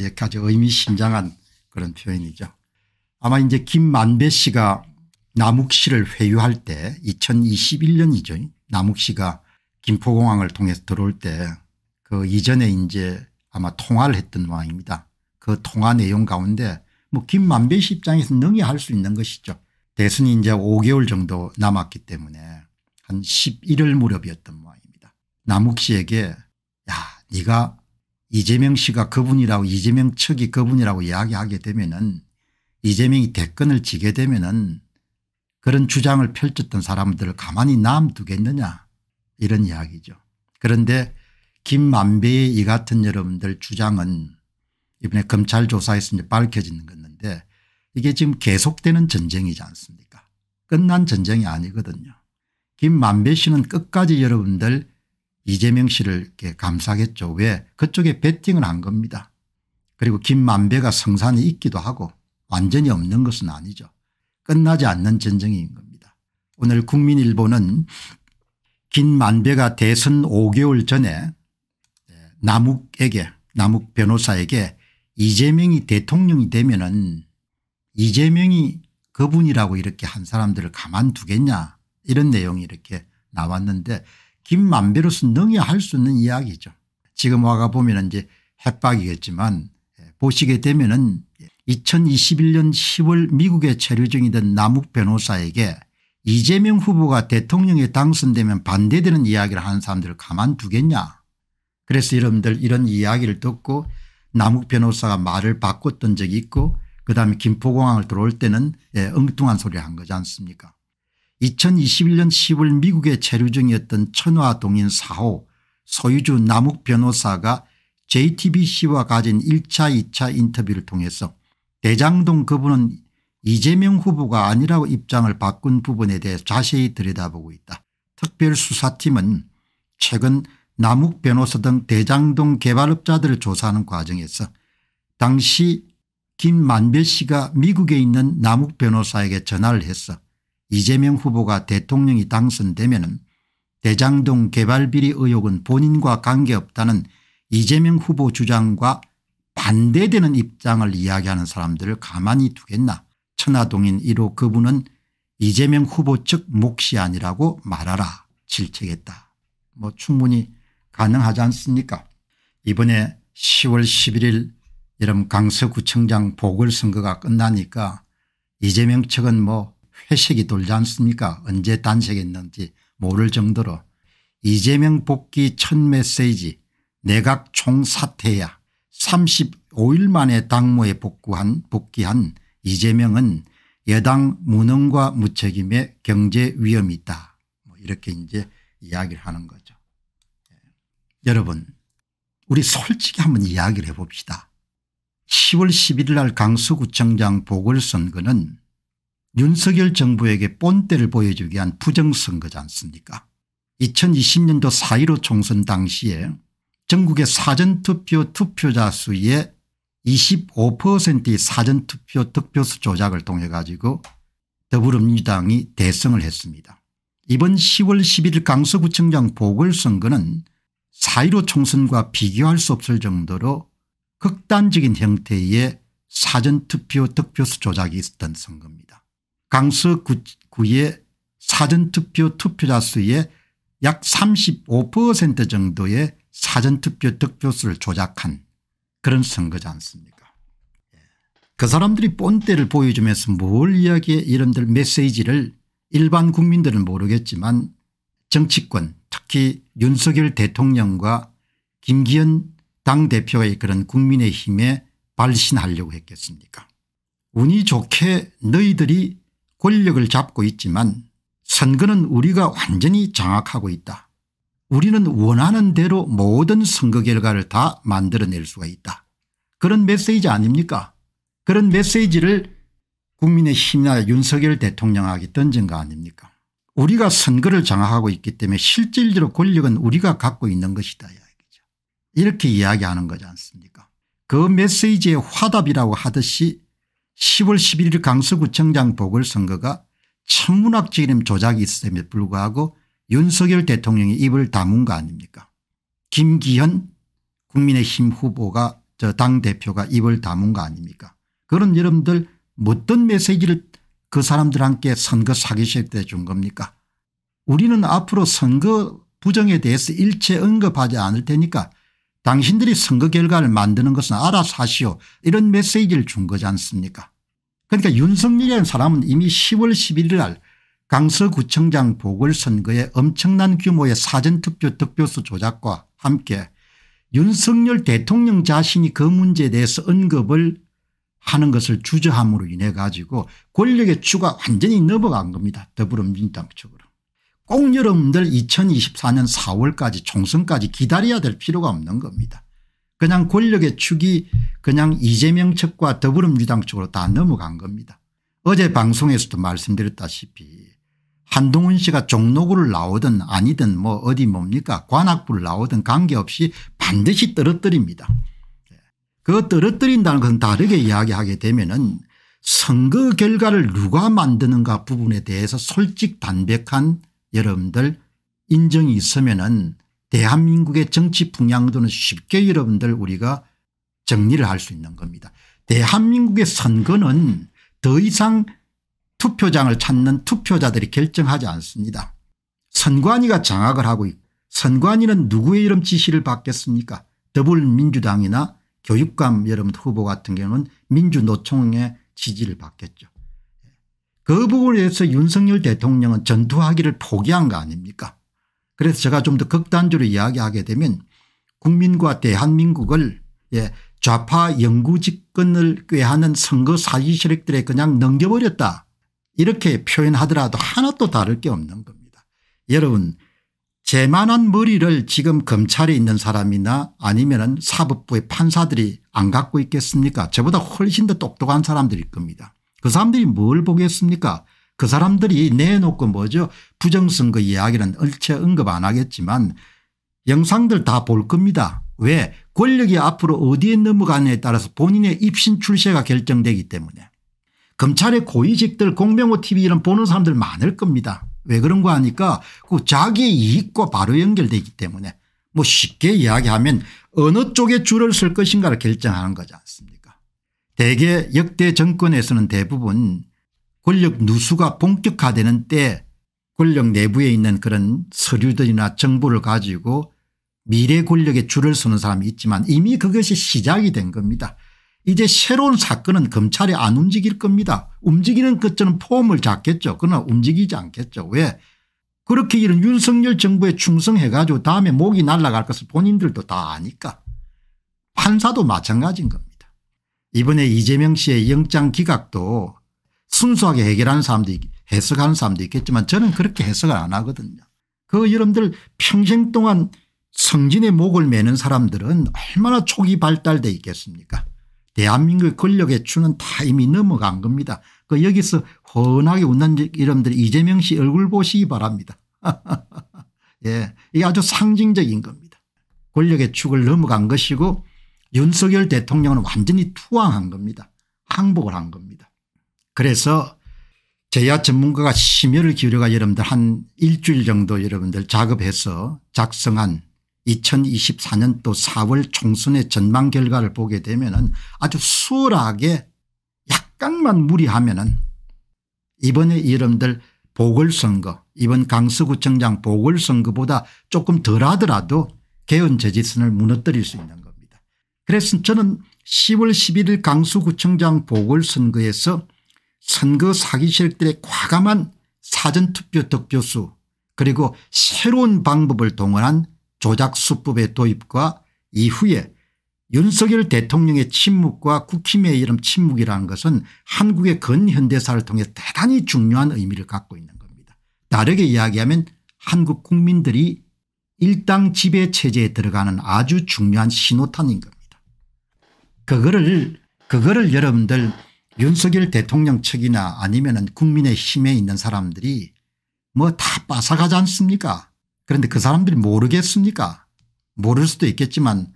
여기까지 의미심장한 그런 표현이죠. 아마 이제 김만배 씨가 남욱 씨를 회유할 때 2021년이죠. 남욱 씨가 김포공항을 통해서 들어올 때 그 이전에 이제 아마 통화를 했던 모양입니다. 그 통화 내용 가운데 뭐 김만배 씨 입장에서 능히 할 수 있는 것이죠. 대선이 이제 5개월 정도 남았기 때문에 한 11월 무렵이었던 모양입니다. 남욱 씨에게 야 네가 이재명 씨가 그분이라고 이재명 측이 그분이라고 이야기하게 되면은 이재명이 대권을 지게 되면은 그런 주장을 펼쳤던 사람들을 가만히 남두겠느냐 이런 이야기죠. 그런데 김만배의 이 같은 여러분들 주장은 이번에 검찰 조사에서 이제 밝혀지는 건데 이게 지금 계속되는 전쟁이지 않습니까 끝난 전쟁이 아니거든요. 김만배 씨는 끝까지 여러분들 이재명 씨를 이렇게 감싸겠죠. 왜 그쪽에 배팅을한 겁니다. 그리고 김만배가 성산이 있기도 하고 완전히 없는 것은 아니죠. 끝나지 않는 전쟁인 겁니다. 오늘 국민일보는 김만배가 대선 5개월 전에 남욱에게 남욱 변호사에게 이재명이 대통령이 되면 은 이재명이 그분이라고 이렇게 한 사람들을 가만두겠냐 이런 내용이 이렇게 나왔는데 김만배로서 능히 할수 있는 이야기죠. 지금 와가 보면 이제 협박이겠지만 예, 보시게 되면은 2021년 10월 미국에 체류 중이던 남욱 변호사에게 이재명 후보가 대통령에 당선되면 반대되는 이야기를 하는 사람들을 가만두겠냐 그래서 여러분들 이런 이야기를 듣고 남욱 변호사가 말을 바꿨던 적이 있고 그다음에 김포공항을 들어올 때는 예, 엉뚱한 소리 한 거지 않습니까 2021년 10월 미국에 체류 중이었던 천화동인 4호 소유주 남욱 변호사가 JTBC와 가진 1차 2차 인터뷰를 통해서 대장동 그분은 이재명 후보가 아니라고 입장을 바꾼 부분에 대해 자세히 들여다보고 있다. 특별수사팀은 최근 남욱 변호사 등 대장동 개발업자들을 조사하는 과정에서 당시 김만배 씨가 미국에 있는 남욱 변호사에게 전화를 했어 이재명 후보가 대통령이 당선되면 대장동 개발비리 의혹은 본인과 관계없다는 이재명 후보 주장과 반대되는 입장을 이야기하는 사람들을 가만히 두겠나 천하동인 1호 그분은 이재명 후보 측 몫이 아니라고 말하라 질책했다. 뭐 충분히 가능하지 않습니까 이번에 10월 11일 여름 강서구청장 보궐선거가 끝나니까 이재명 측은 뭐 회식이 돌지 않습니까 언제 단식했는지 모를 정도로 이재명 복귀 첫 메시지 내각 총사퇴야 35일 만에 당무에 복구한 복귀한 이재명은 여당 무능과 무책임의 경제 위험이 있다 뭐 이렇게 이제 이야기를 하는 거죠. 예. 여러분 우리 솔직히 한번 이야기를 해봅시다. 10월 11일 날 강서구청장 보궐선거는 윤석열 정부에게 본때를 보여주기 위한 부정선거지 않습니까 2020년도 4.15 총선 당시에 전국의 사전투표 투표자 수의 25%의 사전투표 득표수 조작을 통해 가지고 더불어민주당이 대승을 했습니다. 이번 10월 11일 강서구청장 보궐선거는 4.15 총선과 비교할 수 없을 정도로 극단적인 형태의 사전투표 득표수 조작이 있었던 선거입니다. 강서구의 사전투표 투표자 수의 약 35% 정도의 사전투표 득표수를 조작한 그런 선거지 않습니까 예. 그 사람들이 본때를 보여주면서 뭘 이야기해 이런들 메시지를 일반 국민들은 모르겠지만 정치권 특히 윤석열 대통령과 김기현 당대표의 그런 국민의힘에 발신하려고 했겠습니까 운이 좋게 너희들이 권력을 잡고 있지만 선거는 우리가 완전히 장악하고 있다. 우리는 원하는 대로 모든 선거 결과를 다 만들어낼 수가 있다. 그런 메시지 아닙니까 그런 메시지를 국민의힘이나 윤석열 대통령에게 던진 거 아닙니까 우리가 선거를 장악하고 있기 때문에 실질적으로 권력은 우리가 갖고 있는 것이다 이야기죠. 이렇게 이야기하는 거지 않습니까 그 메시지의 화답이라고 하듯이 10월 11일 강서구청장 보궐선거가 천문학적인 조작이 있음에 도 불구하고 윤석열 대통령이 입을 다문 거 아닙니까 김기현 국민의힘 후보가 저 당대표가 입을 다문 거 아닙니까 그런 여러분들 어떤 메시지를 그 사람들한테 선거 사기실 때준 겁니까 우리는 앞으로 선거 부정에 대해서 일체 언급하지 않을 테니까 당신들이 선거 결과를 만드는 것은 알아서 하시오 이런 메시지를 준 거지 않습니까 그러니까 윤석열이라는 사람은 이미 10월 11일 날 강서구청장 보궐선거에 엄청난 규모의 사전투표 득표수 조작과 함께 윤석열 대통령 자신이 그 문제에 대해서 언급을 하는 것을 주저함으로 인해 가지고 권력의 추가 완전히 넘어간 겁니다. 더불어민주당 측으로. 꼭 여러분들 2024년 4월까지 총선까지 기다려야 될 필요가 없는 겁니다. 그냥 권력의 축이 그냥 이재명 측과 더불어민주당 쪽으로 다 넘어간 겁니다. 어제 방송에서도 말씀드렸다시피 한동훈 씨가 종로구를 나오든 아니든 뭐 어디 뭡니까 관악구를 나오든 관계없이 반드시 떨어뜨립니다. 예. 그 떨어뜨린다는 것은 다르게 이야기하게 되면은 선거 결과를 누가 만드는가 부분에 대해서 솔직 담백한 여러분들 인정이 있으면은 대한민국의 정치 풍향도는 쉽게 여러분들 우리가 정리를 할 수 있는 겁니다. 대한민국의 선거는 더 이상 투표장을 찾는 투표자들이 결정하지 않습니다. 선관위가 장악을 하고 있고 선관위는 누구의 이름 지시를 받겠습니까 더불민주당이나 교육감 여러분 후보 같은 경우는 민주노총의 지지를 받겠죠. 그 부분에 대해서 윤석열 대통령은 전투하기를 포기한 거 아닙니까 그래서 제가 좀 더 극단적으로 이야기하게 되면 국민과 대한민국을 예, 좌파 영구 집권을 꾀하는 선거 사기 세력들에 그냥 넘겨버렸다 이렇게 표현하더라도 하나도 다를 게 없는 겁니다. 여러분 제만한 머리를 지금 검찰에 있는 사람이나 아니면 은 사법부의 판사들이 안 갖고 있겠습니까 저보다 훨씬 더 똑똑한 사람들일 겁니다. 그 사람들이 뭘 보겠습니까 그 사람들이 내놓고 뭐죠 부정선거 이야기는 얼추 언급 안 하겠지만 영상들 다 볼 겁니다. 왜 권력이 앞으로 어디에 넘어가느냐에 따라서 본인의 입신 출세가 결정되기 때문에 검찰의 고위직들 공병호 tv 이런 보는 사람들 많을 겁니다. 왜 그런 거 하니까 그 자기의 이익과 바로 연결되기 때문에 뭐 쉽게 이야기하면 어느 쪽에 줄을 쓸 것인가를 결정하는 거지 않습니까 대개 역대 정권에서는 대부분 권력 누수가 본격화되는 때 권력 내부에 있는 그런 서류들이나 정보를 가지고 미래 권력에 줄을 서는 사람이 있지만 이미 그것이 시작이 된 겁니다. 이제 새로운 사건은 검찰이 안 움직일 겁니다. 움직이는 것처럼 폼을 잡겠죠. 그러나 움직이지 않겠죠. 왜 그렇게 이런 윤석열 정부에 충성해 가지고 다음에 목이 날아갈 것을 본인들도 다 아니까 판사도 마찬가지인 겁니다. 이번에 이재명 씨의 영장 기각도 순수하게 해결하는 사람도 해석하는 사람도 있겠지만 저는 그렇게 해석을 안 하거든요. 그 여러분들 평생 동안 성진의 목을 매는 사람들은 얼마나 초기 발달돼 있겠습니까 대한민국의 권력의 추는 다 이미 넘어간 겁니다. 그 여기서 훤하게 웃는 이름들 이재명 씨 얼굴 보시기 바랍니다. 예, 이게 아주 상징적인 겁니다. 권력의 축을 넘어간 것이고 윤석열 대통령은 완전히 투항한 겁니다. 항복을 한 겁니다. 그래서 제야 전문가가 심혈을 기울여가 여러분들 한 일주일 정도 여러분들 작업해서 작성한 2024년 또 4월 총선의 전망 결과를 보게 되면 은 아주 수월하게 약간만 무리하면 은 이번에 여러분들 보궐선거 이번 강서구청장 보궐선거보다 조금 덜 하더라도 개헌 재지선을 무너뜨릴 수 있는 그래서 저는 10월 11일 강수구청장 보궐선거에서 선거 사기실들의 과감한 사전투표 득표수 그리고 새로운 방법을 동원한 조작수법의 도입과 이후에 윤석열 대통령의 침묵과 국힘의 이름 침묵이라는 것은 한국의 근현대사를 통해 대단히 중요한 의미를 갖고 있는 겁니다. 다르게 이야기하면 한국 국민들이 일당 지배 체제에 들어가는 아주 중요한 신호탄인 겁니다. 그거를 그거를 여러분들 윤석열 대통령 측이나 아니면은 국민의힘에 있는 사람들이 뭐 다 빠삭하지 않습니까? 그런데 그 사람들이 모르겠습니까? 모를 수도 있겠지만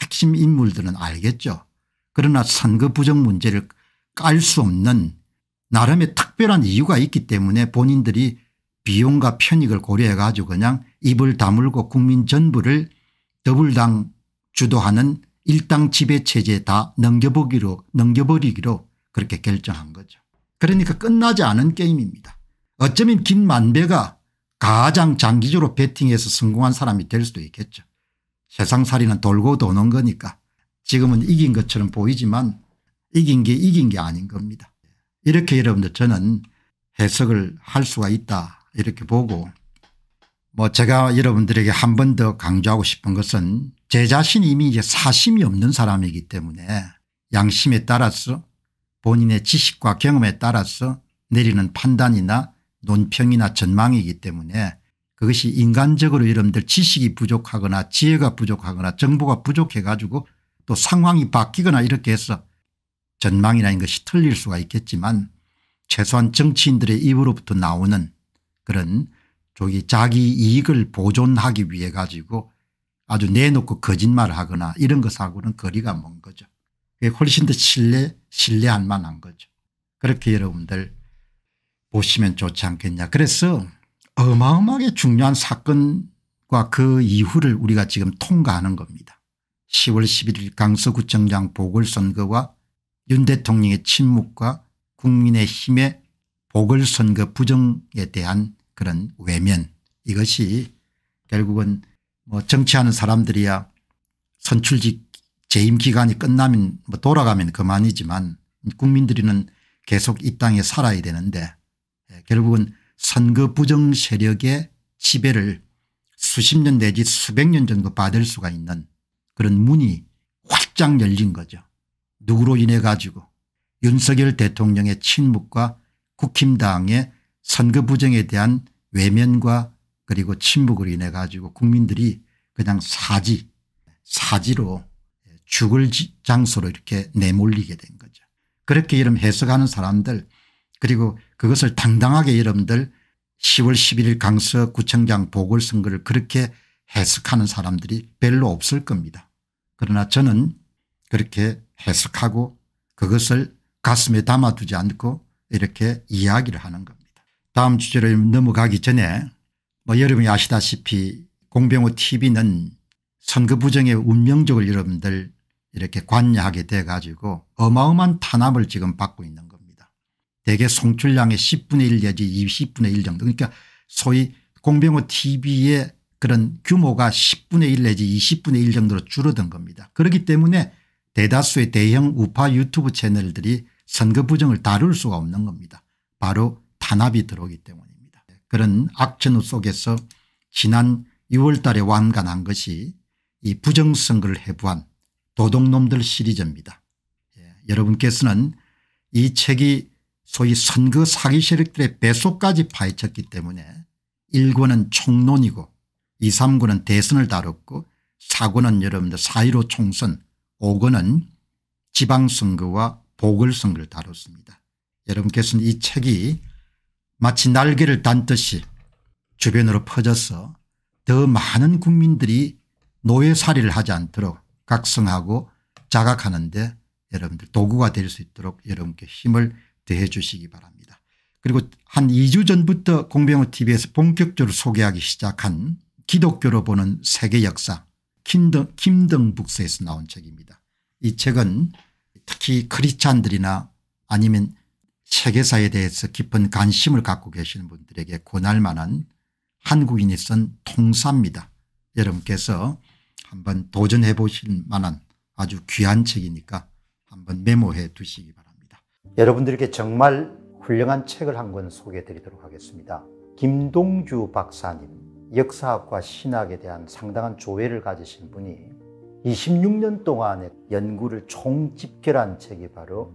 핵심 인물들은 알겠죠. 그러나 선거 부정 문제를 깔 수 없는 나름의 특별한 이유가 있기 때문에 본인들이 비용과 편익을 고려해 가지고 그냥 입을 다물고 국민 전부를 더블당 주도하는 일당 지배체제 다 넘겨보기로 넘겨버리기로 그렇게 결정한 거죠. 그러니까 끝나지 않은 게임입니다. 어쩌면 김만배가 가장 장기적으로 베팅해서 성공한 사람이 될 수도 있겠죠. 세상살이는 돌고 도는 거니까 지금은 이긴 것처럼 보이지만 이긴 게 이긴 게 아닌 겁니다. 이렇게 여러분들 저는 해석을 할 수가 있다 이렇게 보고 뭐 제가 여러분들에게 한 번 더 강조하고 싶은 것은 제 자신이 이미 이제 사심이 없는 사람이기 때문에 양심에 따라서 본인의 지식과 경험에 따라서 내리는 판단이나 논평이나 전망이기 때문에 그것이 인간적으로 여러분들 지식이 부족하거나 지혜가 부족하거나 정보가 부족해 가지고 또 상황이 바뀌거나 이렇게 해서 전망이라는 것이 틀릴 수가 있겠지만 최소한 정치인들의 입으로부터 나오는 그런 저기 자기 이익을 보존하기 위해 가지고 아주 내놓고 거짓말을 하거나 이런 것하고는 거리가 먼 거죠. 훨씬 더 신뢰, 신뢰할 만한 거죠. 그렇게 여러분들 보시면 좋지 않겠냐. 그래서 어마어마하게 중요한 사건과 그 이후를 우리가 지금 통과하는 겁니다. 10월 11일 강서구청장 보궐선거와 윤 대통령의 침묵과 국민의힘의 보궐선거 부정에 대한 그런 외면 이것이 결국은 뭐 정치하는 사람들이야 선출직 재임 기간이 끝나면 뭐 돌아가면 그만이지만 국민들이는 계속 이 땅에 살아야 되는데 예, 결국은 선거 부정 세력의 지배를 수십 년 내지 수백 년 정도 받을 수가 있는 그런 문이 확장 열린 거죠. 누구로 인해 가지고 윤석열 대통령의 침묵과 국힘당의 선거 부정에 대한 외면과 그리고 침묵으로 인해 가지고 국민들이 그냥 사지 사지로 죽을 장소로 이렇게 내몰리게 된 거죠. 그렇게 이름 해석하는 사람들 그리고 그것을 당당하게 여러분들 10월 11일 강서 구청장 보궐선거를 그렇게 해석하는 사람들이 별로 없을 겁니다. 그러나 저는 그렇게 해석하고 그것을 가슴에 담아두지 않고 이렇게 이야기를 하는 겁니다. 다음 주제로 넘어가기 전에 뭐 여러분이 아시다시피 공병호 tv는 선거 부정의 운명적을 여러분들 이렇게 관여하게 돼 가지고 어마어마한 탄압을 지금 받고 있는 겁니다. 대개 송출량의 10분의 1 내지 20분의 1 정도 그러니까 소위 공병호 tv의 그런 규모가 10분의 1 내지 20분의 1 정도로 줄어든 겁니다. 그렇기 때문에 대다수의 대형 우파 유튜브 채널들이 선거 부정을 다룰 수가 없는 겁니다. 바로 탄압이 들어오기 때문입니다. 그런 악전후 속에서 지난 2월 달에 완간한 것이 이 부정선거를 해부한 도둑놈들 시리즈입니다. 예. 여러분께서는 이 책이 소위 선거 사기 세력들의 배속까지 파헤쳤기 때문에 1권은 총론이고 2, 3권은 대선을 다뤘고 4권은 여러분들 4.15 총선 5권은 지방선거와 보궐선거를 다뤘습니다. 여러분께서는 이 책이 마치 날개를 단 듯이 주변으로 퍼져서 더 많은 국민들이 노예살이를 하지 않도록 각성하고 자각하는데 여러분들 도구가 될 수 있도록 여러분께 힘을 더해 주시기 바랍니다. 그리고 한 2주 전부터 공병호 tv에서 본격적으로 소개하기 시작한 기독교로 보는 세계 역사 김등, 김등북서에서 나온 책입니다. 이 책은 특히 크리스찬들이나 아니면 체계사에 대해서 깊은 관심을 갖고 계시는 분들에게 권할 만한 한국인이 쓴 통사입니다. 여러분께서 한번 도전해 보실 만한 아주 귀한 책이니까 한번 메모해 두시기 바랍니다. 여러분들께 정말 훌륭한 책을 한 권 소개해 드리도록 하겠습니다. 김동주 박사님 역사학과 신학에 대한 상당한 조회를 가지신 분이 26년 동안의 연구를 총집결한 책이 바로